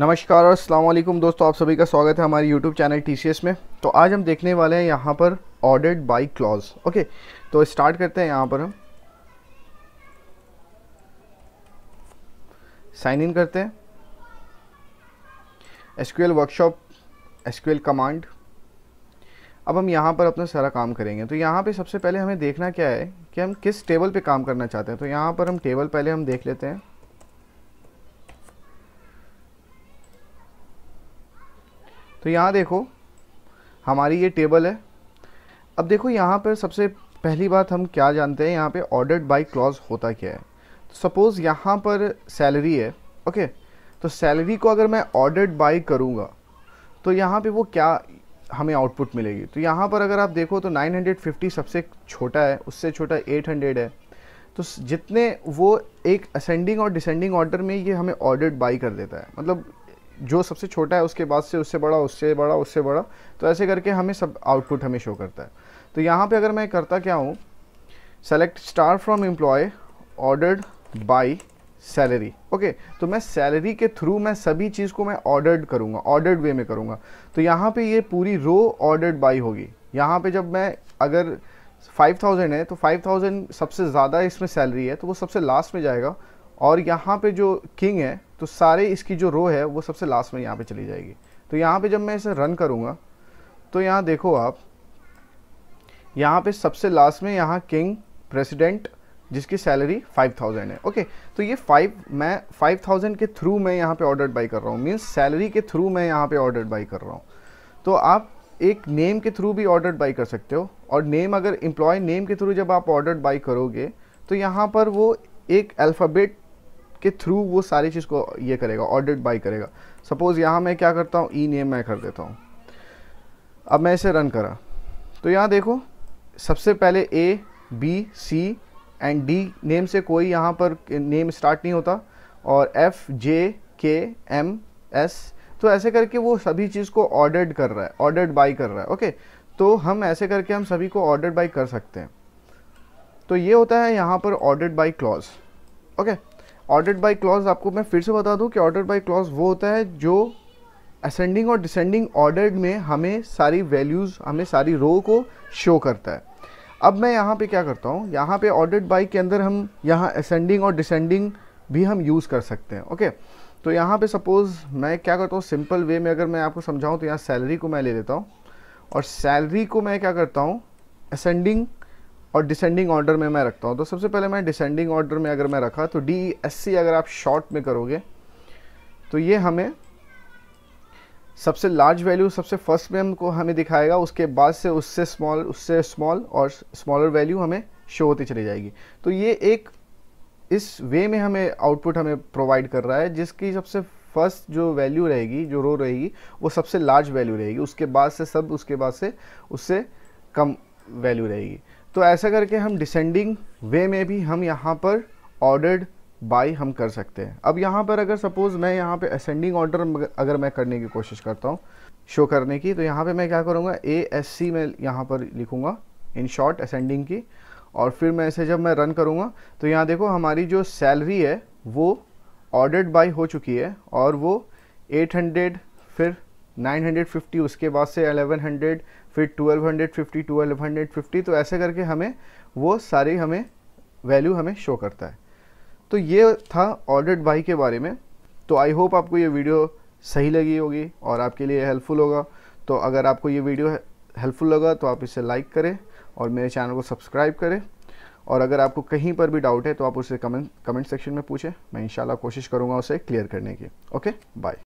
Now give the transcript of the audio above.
नमस्कार और असलम दोस्तों आप सभी का स्वागत है हमारे YouTube चैनल टी में तो आज हम देखने वाले हैं यहाँ पर ऑर्डर्ड बाई क्लॉज ओके तो स्टार्ट करते हैं यहाँ पर हम साइन इन करते हैं SQL वर्कशॉप SQL कमांड अब हम यहाँ पर अपना सारा काम करेंगे तो यहाँ पे सबसे पहले हमें देखना क्या है कि हम किस टेबल पे काम करना चाहते हैं तो यहाँ पर हम टेबल पहले हम देख लेते हैं तो यहाँ देखो हमारी ये टेबल है अब देखो यहाँ पर सबसे पहली बात हम क्या जानते हैं यहाँ पे ऑर्डर्ड बाय क्लॉज होता क्या है तो सपोज़ यहाँ पर सैलरी है ओके तो सैलरी को अगर मैं ऑर्डर्ड बाय करूँगा तो यहाँ पे वो क्या हमें आउटपुट मिलेगी तो यहाँ पर अगर आप देखो तो 950 सबसे छोटा है उससे छोटा 800 है तो जितने वो एक असेंडिंग और डिसेंडिंग ऑर्डर में ये हमें ऑर्डर्ड बाई कर देता है मतलब जो सबसे छोटा है उसके बाद से उससे बड़ा उससे बड़ा उससे बड़ा तो ऐसे करके हमें सब आउटपुट हमें शो करता है तो यहाँ पे अगर मैं करता क्या हूँ select star from employ ordered by salary okay तो मैं सैलरी के थ्रू मैं सभी चीज़ को मैं ऑर्डर्ड करूँगा ऑर्डर्ड वे में करूँगा तो यहाँ पे ये पूरी रो ऑर्डर्ड बाई होगी यहाँ पे जब मैं अगर 5000 है तो 5000 सबसे ज़्यादा इसमें सैलरी है तो वो सबसे लास्ट में जाएगा और यहाँ पे जो किंग है तो सारे इसकी जो रो है वो सबसे लास्ट में यहाँ पे चली जाएगी तो यहाँ पे जब मैं इसे रन करूँगा तो यहाँ देखो आप यहाँ पे सबसे लास्ट में यहाँ किंग प्रेसिडेंट जिसकी सैलरी 5000 है ओके तो ये फाइव मैं 5000 के थ्रू मैं यहाँ पे ऑर्डर बाई कर रहा हूँ मीन्स सैलरी के थ्रू मैं यहाँ पे ऑर्डर बाई कर रहा हूँ तो आप एक नेम के थ्रू भी ऑर्डर बाई कर सकते हो और नेम अगर एम्प्लॉय नेम के थ्रू जब आप ऑर्डर बाई करोगे तो यहाँ पर वो एक अल्फ़ाबेट के थ्रू वो सारी चीज़ को ये करेगा ऑडिट बाई करेगा सपोज़ यहाँ मैं क्या करता हूँ ई e नेम मैं कर देता हूँ अब मैं इसे रन करा तो यहाँ देखो सबसे पहले A B C and D name से कोई यहाँ पर नेम स्टार्ट नहीं होता और एफ जे के एम एस तो ऐसे करके वो सभी चीज़ को ऑर्डर्ड कर रहा है ऑर्डर्ड बाई कर रहा है ओके तो हम ऐसे करके हम सभी को ऑर्डर्ड बाई कर सकते हैं तो ये होता है यहाँ पर ordered by clause okay ordered by clause आपको मैं फिर से बता दूँ कि ऑर्डर बाई क्लॉज वो होता है जो असेंडिंग और डिसेंडिंग ऑर्डर में हमें सारी वैल्यूज़ हमें सारी रो को शो करता है अब मैं यहाँ पे क्या करता हूँ यहाँ पे ऑर्डर्ड बाई के अंदर हम यहाँ असेंडिंग और डिसेंडिंग भी हम यूज़ कर सकते हैं ओके तो यहाँ पे सपोज़ मैं क्या करता हूँ सिंपल वे में अगर मैं आपको समझाऊँ तो यहाँ सैलरी को मैं ले लेता हूँ और सैलरी को मैं क्या करता हूँ असेंडिंग और डिसेंडिंग ऑर्डर में मैं रखता हूँ तो सबसे पहले मैं डिसेंडिंग ऑर्डर में अगर मैं रखा तो डी एस सी अगर आप शॉर्ट में करोगे तो ये हमें सबसे लार्ज वैल्यू सबसे फर्स्ट में हमको हमें दिखाएगा उसके बाद से उससे स्मॉल उससे स्मॉल और स्मॉलर वैल्यू हमें शो होती चली जाएगी तो ये एक इस वे में हमें आउटपुट हमें प्रोवाइड कर रहा है जिसकी सबसे फर्स्ट जो वैल्यू रहेगी जो रो रहेगी वो सबसे लार्ज वैल्यू रहेगी उसके बाद से सब उसके बाद से उससे कम वैल्यू रहेगी तो ऐसा करके हम डिसेंडिंग वे में भी हम यहाँ पर ऑर्डर्ड बाई हम कर सकते हैं अब यहाँ पर अगर सपोज़ मैं यहाँ पे असेंडिंग ऑर्डर अगर मैं करने की कोशिश करता हूँ शो करने की तो यहाँ पे मैं क्या करूँगा ए एस सी में यहाँ पर लिखूँगा इन शॉर्ट असेंडिंग की और फिर मैं इसे जब मैं रन करूँगा तो यहाँ देखो हमारी जो सैलरी है वो ऑर्डर्ड बाई हो चुकी है और वो एट फिर 950 उसके बाद से 1100 फिर 1250 1250 तो ऐसे करके हमें वो सारी हमें वैल्यू हमें शो करता है तो ये था ऑर्डर्ड बाई के बारे में तो आई होप आपको ये वीडियो सही लगी होगी और आपके लिए हेल्पफुल होगा तो अगर आपको ये वीडियो हेल्पफुल लगा तो आप इसे लाइक करें और मेरे चैनल को सब्सक्राइब करें और अगर आपको कहीं पर भी डाउट है तो आप उसे कमेंट कमेंट सेक्शन में पूछें मैं इंशाल्लाह कोशिश करूँगा उसे क्लियर करने की ओके बाय